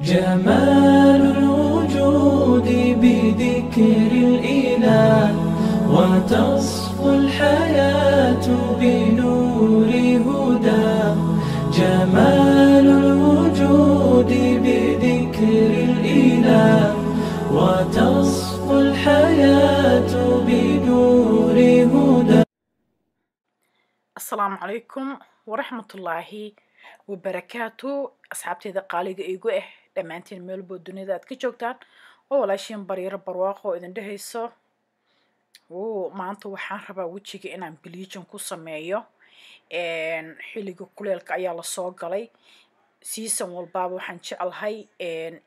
جمال الوجود بذكر الإله وتصفو الحياة بنور هدى جمال الوجود بذكر الإله وتصفو الحياة بنور هدى السلام عليكم ورحمة الله وبركاته asxaabteeda qaaliga iigu ah dhammaantiin meelbood dunida aad ka joogtaan oo walaashiin baryaro barwaaqo idin dhehayso maanta waxaan rabaa wejiga inaan biliijin ku sameeyo xilliga kuleelka ayaa lasoo galay season walbaaba waxaan jecelahay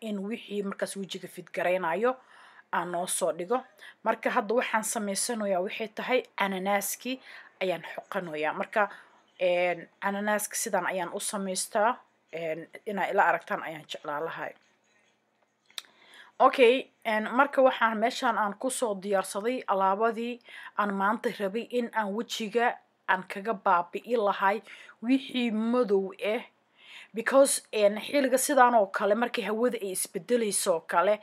in wixii markaas wejiga fidgaraynaayo aan noo soo dhigo marka hadda waxaan samaysanayaa waxay tahay ananaaskii ayaan xoqanayaa marka ananaaska sidan ayaan u samaystaa inaa ila aragtaan ayaan jeclaalahay okay n marka waxaan meeshaan aan kusoo diyaarsaday alaabadii aan maanta rabay in aan wejiga aan kaga baabi'i lahay wixii madow ah because xiliga sidaan oo kale markii hawada ay isbedelayso oo kale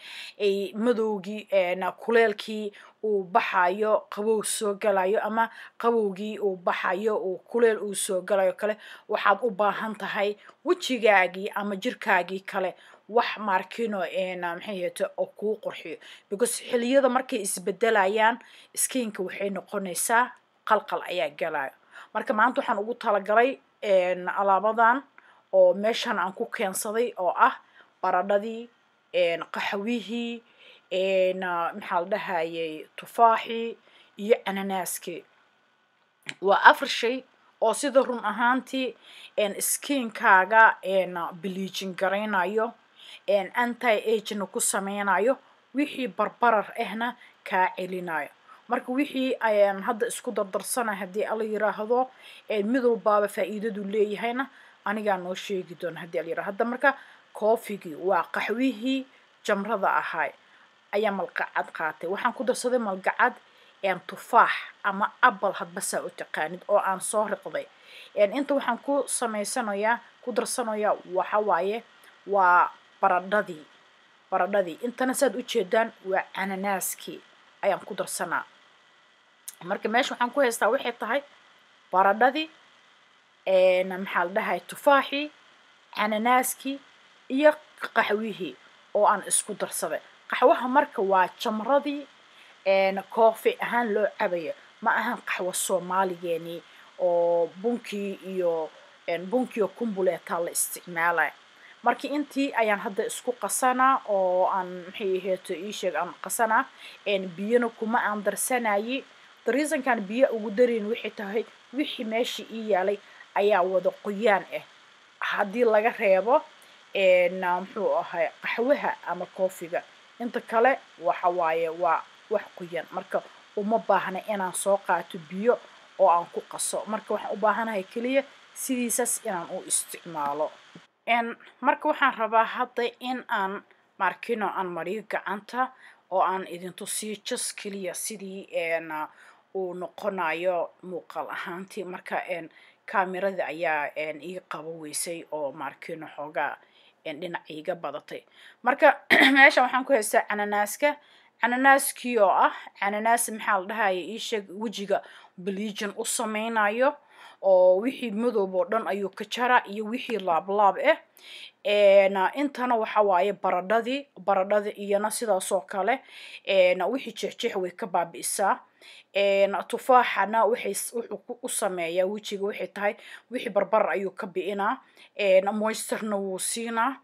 ay madowgii eh, kuleelkii uu baxayo qabow soo galayo ama qabowgii uu baxayo uu kuleel uu soo galayo kale waxaad u baahan tahay wejigaagii ama jirkaagii kale wax maarkino maxayhate oo kuu qurxiyo because xiliyada markay isbedelayaan skiinka waxay noqonaysaa qalqal ayaa galayo marka maanta waxaan ugu talagalay alaabadan oo meeshan aan ku keensaday oo ah baradhadii qaxwihii maxaa la dhahayey tufaaxii iyo ananaaskii waa afar shay oo sida run ahaantii skiinkaaga biliijin garaynayo anti agena ku sameynayo wixii barbarar ahna kaa celinayo marka wixii ayaan hadda isku dardarsana haddii ala yiraahdo mid walbaaba faa'iidadu leeyahayna anigaa noo sheegi doona haddii alyara hadda marka koofigii waa qaxwihii jamrada ahaay ayaa malgacad qaatay waxaan ku darsaday malgacad tufaax ama abal hadba saa u taqaanid oo aan soo riqday inta waxaan ku samaysanayaa ku darsanayaa waxa waaye waa baradhadii baradhadii intana saaad u jeedaan waa cananaaskii ayaan ku darsanaa marka meesha waxaan ku haystaa waxay tahay baradhadii maxaa la dhahay tufaaxii cananaaskii iyo qaxwihii oo aan isku darsaday qaxwaha marka waa jamradii koofi ahaan loo cabaya ma ahan qaxwo soomaaligeeni oo bunkii iyo bunkiiyo kumbuleetaa la isticmaalaya marka intii ayaan hadda isku qasanaa oo aan maxay aheeto ii sheeg aan qasanaa biyona kuma aan darsanayi dariisankan biyo ugu darayn waxay tahay wixii meeshii ii yaalay ayaa wada qoyaan ah haddii laga reebo muxuu ahay qaxwaha ama koofiga inta kale waxawaaye waa wax qoyan marka uma baahna inaan soo qaato biyo oo aan ku qaso marka waxaan u baahanahay keliya sidiisas inaan u isticmaalo marka waxaan rabaa hadda in aan markino aan mariyo gacanta oo aan sii jas keliya sidii uu noqonayo muuqaal ahaantii marka kaamirada ayaa ii qabo weysay oo maarkiino xoogaa dhinac iiga badatay marka meeshan waxaan ku haystaa cananaaska cananaaskii oo ah cananaas maxaa la dhahaya iisheeg wejiga blegion u samaynayo oo wixii madob oo dhan ayuu ka jara iyo wixii laablaab ah intana waxa waaye baradhadii baradhada iyana sidaasoo kale wixii jexjex way ka baabi'isaa tufaaxana wuxuu u sameeyaa wejiga waxay tahay wixii barbar ayuu ka bi'inaa moysterna wuu siinaa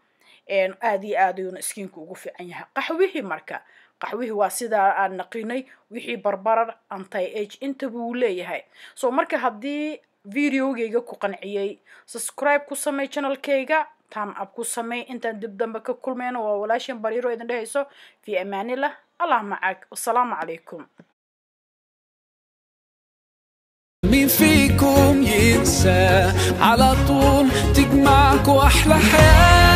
aad iyo aad ayuuna iskiinka ugu fiican yahay qaxwihii marka qaxwihii waa sidaa aan naqinay wixii barbarar anti age intaba wuu leeyahay so marka haddii videogayga ku qanciyey subscribe ku samey channelkayga time ab ku samey intaan dib dambe ka kulmayno waa walaashan bariiro idin dhehayso fii amaanillah allah macag wasalaamu calaykum فيكم ينسى على طول تجمعكوا أحلى حياة